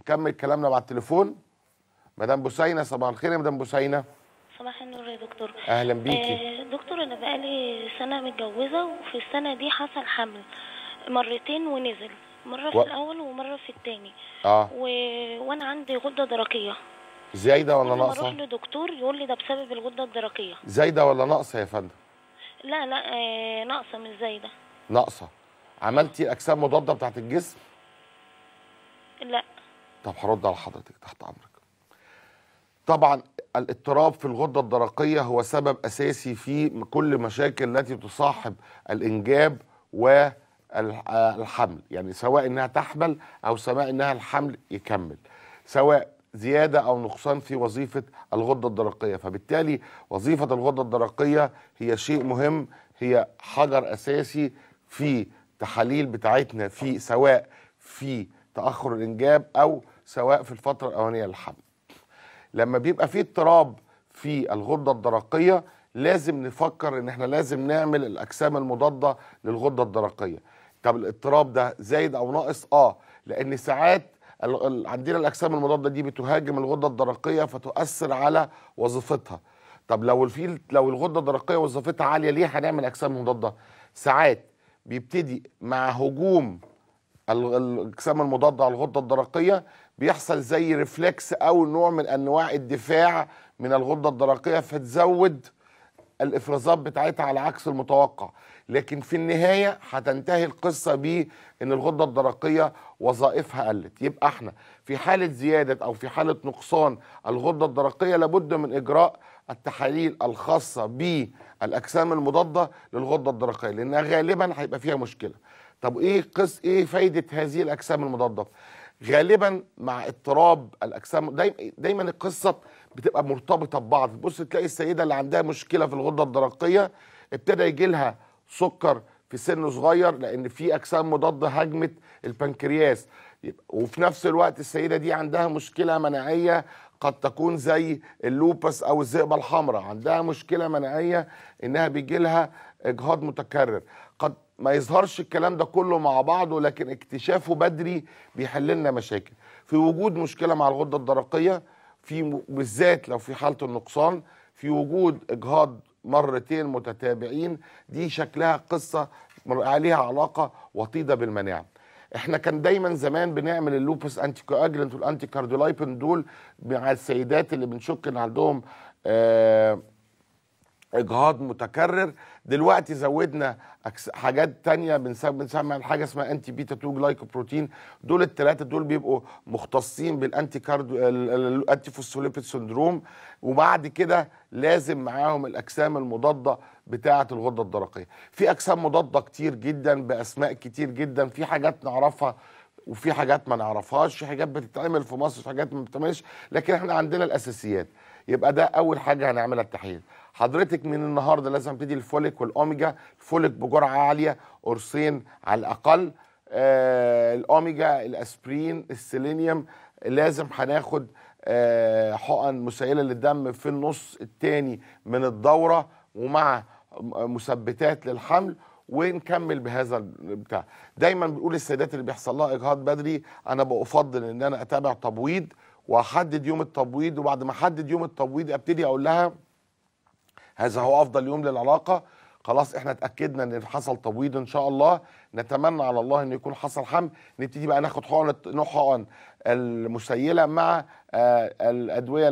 نكمل كلامنا بعد التليفون مدام بوسينه صباح الخير يا مدام بوسينه صباح النور يا دكتور اهلا بيكي آه دكتور انا بقالي سنه متجوزه وفي السنه دي حصل حمل مرتين ونزل مره في الاول ومره في الثاني اه و... وانا عندي غده درقيه زايده ولا ناقصه؟ بروح لدكتور يقول لي ده بسبب الغده الدرقيه زايده ولا ناقصه يا فندم؟ لا لا آه ناقصه مش زايده ناقصه عملتي اجسام مضاده بتاعت الجسم؟ لا طب هرد على حضرتك تحت امرك طبعا الاضطراب في الغدة الدرقية هو سبب أساسي في كل مشاكل التي تصاحب الإنجاب والحمل يعني سواء إنها تحمل أو سواء إنها الحمل يكمل سواء زيادة أو نقصان في وظيفة الغدة الدرقية فبالتالي وظيفة الغدة الدرقية هي شيء مهم هي حجر أساسي في تحاليل بتاعتنا في سواء في تأخر الإنجاب أو سواء في الفتره الاولانيه للحمل لما بيبقى فيه اضطراب في الغده الدرقيه لازم نفكر ان احنا لازم نعمل الاجسام المضاده للغده الدرقيه طب الاضطراب ده زايد او ناقص اه لان ساعات عندنا الاجسام المضاده دي بتهاجم الغده الدرقيه فتؤثر على وظيفتها طب لو الفيل لو الغده الدرقيه وظيفتها عاليه ليه هنعمل اجسام مضاده ساعات بيبتدي مع هجوم الاجسام المضاده على الغده الدرقيه بيحصل زي ريفلكس او نوع من انواع الدفاع من الغده الدرقيه فتزود الافرازات بتاعتها على عكس المتوقع لكن في النهايه هتنتهي القصه بان الغده الدرقيه وظائفها قلت يبقى احنا في حاله زياده او في حاله نقصان الغده الدرقيه لابد من اجراء التحاليل الخاصه بالاجسام المضاده للغده الدرقيه لانها غالبا هيبقى فيها مشكله طب ايه قص ايه فايده هذه الاجسام المضاده غالبا مع اضطراب الاجسام دايما, دايما القصه بتبقى مرتبطه ببعض بص تلاقي السيده اللي عندها مشكله في الغده الدرقيه ابتدى يجي لها سكر في سن صغير لان في اجسام مضاده هاجمت البنكرياس وفي نفس الوقت السيده دي عندها مشكله مناعيه قد تكون زي اللوبس او الذئبه الحمراء عندها مشكله مناعيه انها بيجي لها اجهاض متكرر قد ما يظهرش الكلام ده كله مع بعضه لكن اكتشافه بدري بيحل لنا مشاكل في وجود مشكله مع الغده الدرقيه في بالذات لو في حاله النقصان في وجود اجهاض مرتين متتابعين دي شكلها قصه عليها علاقه وطيده بالمناعه احنا كان دايما زمان بنعمل اللوبس انتي كواجلنت والانتي كارديولايبين دول مع السيدات اللي بنشك ان عندهم آه اجهاض متكرر دلوقتي زودنا حاجات تانية بنسمع حاجة اسمها انتي بيتا 2 جلايكوبروتين دول الثلاثة دول بيبقوا مختصين بالانتي كاردو الانتي فوسفوليبيد سندروم وبعد كده لازم معاهم الاجسام المضادة بتاعة الغدة الدرقية في اجسام مضادة كتير جدا باسماء كتير جدا في حاجات نعرفها وفي حاجات ما نعرفهاش في حاجات بتتعمل في مصر في حاجات ما بتتعملش لكن احنا عندنا الاساسيات يبقى ده اول حاجه هنعملها التحليل حضرتك من النهارده لازم ابتدي الفوليك والاوميجا الفوليك بجرعه عاليه قرصين على الاقل آه الاوميجا الاسبرين السيلينيوم لازم هناخد آه حقن مسيله للدم في النص الثاني من الدوره ومع مثبتات للحمل ونكمل بهذا البتاع دايما بنقول السيدات اللي بيحصل لها اجهاض بدري انا بفضل ان انا اتابع تبويض واحدد يوم التبويض وبعد ما احدد يوم التبويض ابتدي اقول لها هذا هو افضل يوم للعلاقه خلاص احنا اتاكدنا ان حصل تبويض ان شاء الله نتمنى على الله ان يكون حصل حمل نبتدي بقى ناخد حقن حقن المسيله مع آه، الادويه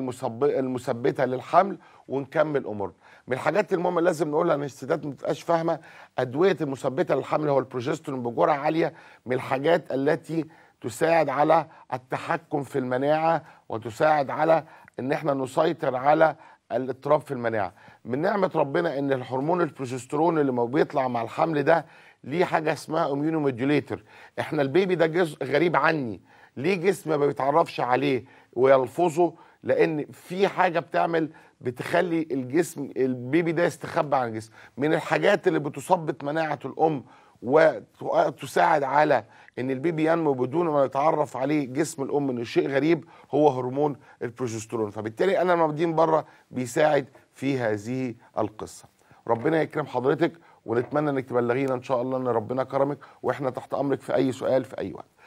المثبته للحمل ونكمل امورنا من الحاجات المهمه لازم نقولها ان الستات ما تبقاش فاهمه ادويه المثبته للحمل هو البروجسترون بجرعه عاليه من الحاجات التي تساعد على التحكم في المناعه وتساعد على ان احنا نسيطر على الاضطراب في المناعه من نعمه ربنا ان الهرمون البروجسترون اللي ما بيطلع مع الحمل ده ليه حاجه اسمها اميونوموديوليتر احنا البيبي ده جزء غريب عني ليه جسم ما بيتعرفش عليه ويلفظه لان في حاجه بتعمل بتخلي الجسم البيبي ده يستخبى عن الجسم من الحاجات اللي بتثبط مناعه الام وتساعد على ان البيبي ينمو بدون ما يتعرف عليه جسم الام انه شيء غريب هو هرمون البروجسترون فبالتالي انا لما بدين بره بيساعد في هذه القصه ربنا يكرم حضرتك ونتمنى انك تبلغينا ان شاء الله ان ربنا كرمك واحنا تحت امرك في اي سؤال في اي وقت